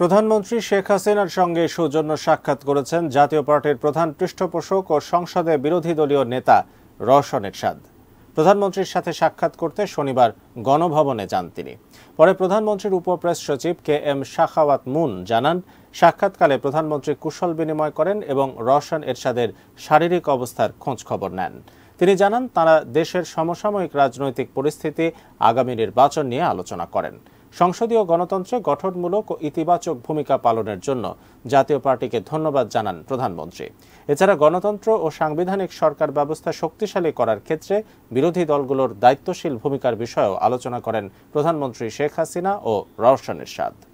প্রধানমন্ত্রী শেখ হাসিনার সঙ্গে সৌজন্য সাক্ষাৎ করেছেন জাতীয় পার্টির প্রধান পৃষ্ঠপোষক ও সংসদে বিরোধী দলীয় নেতা রওশন এরশাদ প্রধানমন্ত্রীর সাথে সাক্ষাৎ করতে শনিবার গণভবনে যান তিনি পরে প্রধানমন্ত্রীর উপপ্রেস সচিব কে এম শাখাওয়াত মুন জানান সাক্ষাৎকালে প্রধানমন্ত্রী কুশল বিনিময় করেন এবং রওশন এরশাদের শারীরিক অবস্থার খোঁজ খবর নেন তিনি জানান তারা দেশের সমসাময়িক রাজনৈতিক পরিস্থিতি আগামী নির্বাচন নিয়ে আলোচনা করেন সংসদীয় গণতন্ত্রে গঠনমূলক ও ইতিবাচক ভূমিকা পালনের জন্য জাতীয় পার্টিকে ধন্যবাদ জানান প্রধানমন্ত্রী এছাড়া গণতন্ত্র ও সাংবিধানিক সরকার ব্যবস্থা শক্তিশালী করার ক্ষেত্রে বিরোধী দলগুলোর দায়িত্বশীল ভূমিকার বিষয়েও আলোচনা করেন প্রধানমন্ত্রী শেখ হাসিনা ও রওশন এরশাদ